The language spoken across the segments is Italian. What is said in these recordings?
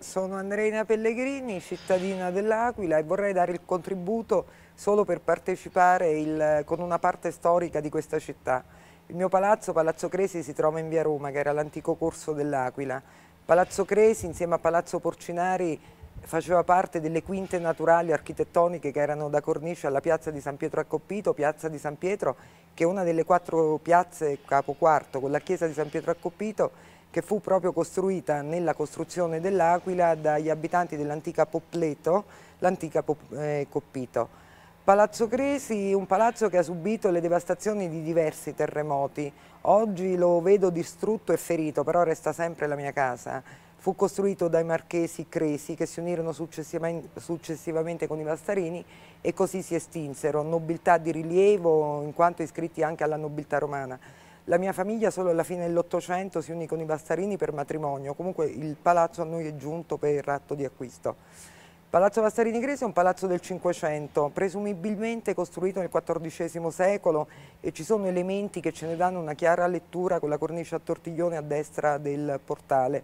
Sono Andreina Pellegrini, cittadina dell'Aquila e vorrei dare il contributo solo per partecipare il, con una parte storica di questa città. Il mio palazzo, Palazzo Cresi, si trova in via Roma, che era l'antico corso dell'Aquila. Palazzo Cresi, insieme a Palazzo Porcinari, faceva parte delle quinte naturali architettoniche che erano da cornice alla piazza di San Pietro Accoppito, piazza di San Pietro, che è una delle quattro piazze capoquarto, con la chiesa di San Pietro Accoppito, che fu proprio costruita nella costruzione dell'Aquila dagli abitanti dell'antica Popleto, l'antica Pop eh, Coppito. Palazzo Cresi, un palazzo che ha subito le devastazioni di diversi terremoti. Oggi lo vedo distrutto e ferito, però resta sempre la mia casa. Fu costruito dai marchesi Cresi che si unirono successivamente, successivamente con i Vastarini e così si estinsero, nobiltà di rilievo in quanto iscritti anche alla nobiltà romana. La mia famiglia solo alla fine dell'Ottocento si unì con i Bastarini per matrimonio, comunque il palazzo a noi è giunto per il ratto di acquisto. Palazzo Bastarini Grese è un palazzo del Cinquecento, presumibilmente costruito nel XIV secolo e ci sono elementi che ce ne danno una chiara lettura con la cornice a tortiglione a destra del portale,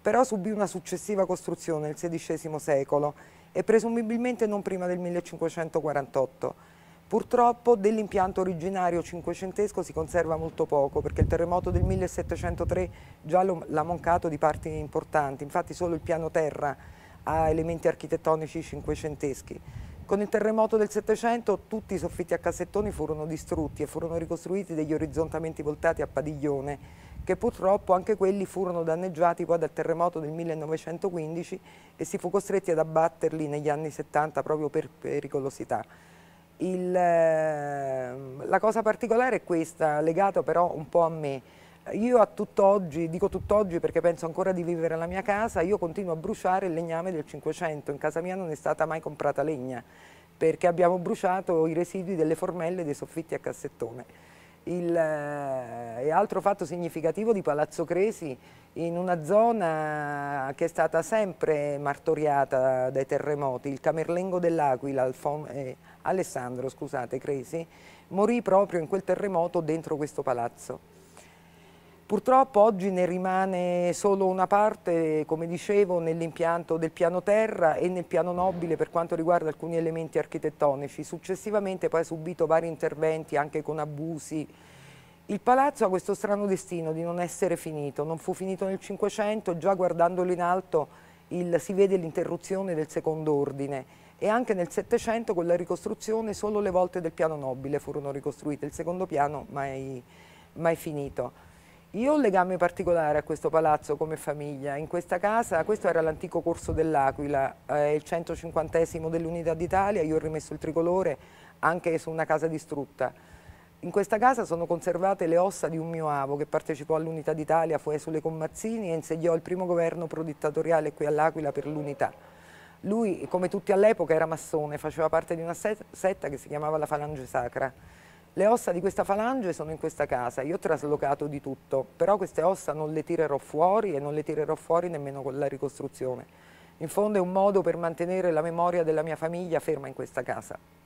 però subì una successiva costruzione nel XVI secolo e presumibilmente non prima del 1548. Purtroppo dell'impianto originario cinquecentesco si conserva molto poco perché il terremoto del 1703 già l'ha mancato di parti importanti, infatti solo il piano terra ha elementi architettonici cinquecenteschi. Con il terremoto del 700 tutti i soffitti a cassettoni furono distrutti e furono ricostruiti degli orizzontamenti voltati a padiglione, che purtroppo anche quelli furono danneggiati poi dal terremoto del 1915 e si fu costretti ad abbatterli negli anni 70 proprio per pericolosità. Il, ehm, la cosa particolare è questa, legata però un po' a me. Io a tutt'oggi, dico tutt'oggi perché penso ancora di vivere la mia casa, io continuo a bruciare il legname del 500, in casa mia non è stata mai comprata legna perché abbiamo bruciato i residui delle formelle dei soffitti a cassettone il, eh, altro fatto significativo di Palazzo Cresi in una zona che è stata sempre martoriata dai terremoti, il Camerlengo dell'Aquila, eh, Alessandro scusate, Cresi, morì proprio in quel terremoto dentro questo palazzo. Purtroppo oggi ne rimane solo una parte, come dicevo, nell'impianto del piano terra e nel piano nobile per quanto riguarda alcuni elementi architettonici. Successivamente poi ha subito vari interventi anche con abusi. Il palazzo ha questo strano destino di non essere finito, non fu finito nel Cinquecento, già guardandolo in alto il, si vede l'interruzione del secondo ordine e anche nel Settecento con la ricostruzione solo le volte del piano nobile furono ricostruite, il secondo piano mai, mai finito. Io ho un legame particolare a questo palazzo come famiglia. In questa casa, questo era l'antico corso dell'Aquila, eh, il 150 dell'Unità d'Italia, io ho rimesso il tricolore anche su una casa distrutta. In questa casa sono conservate le ossa di un mio avo che partecipò all'Unità d'Italia, fu Esule Commazzini e insediò il primo governo prodittatoriale qui all'Aquila per l'Unità. Lui, come tutti all'epoca, era massone, faceva parte di una setta che si chiamava la Falange Sacra le ossa di questa falange sono in questa casa, io ho traslocato di tutto, però queste ossa non le tirerò fuori e non le tirerò fuori nemmeno con la ricostruzione. In fondo è un modo per mantenere la memoria della mia famiglia ferma in questa casa.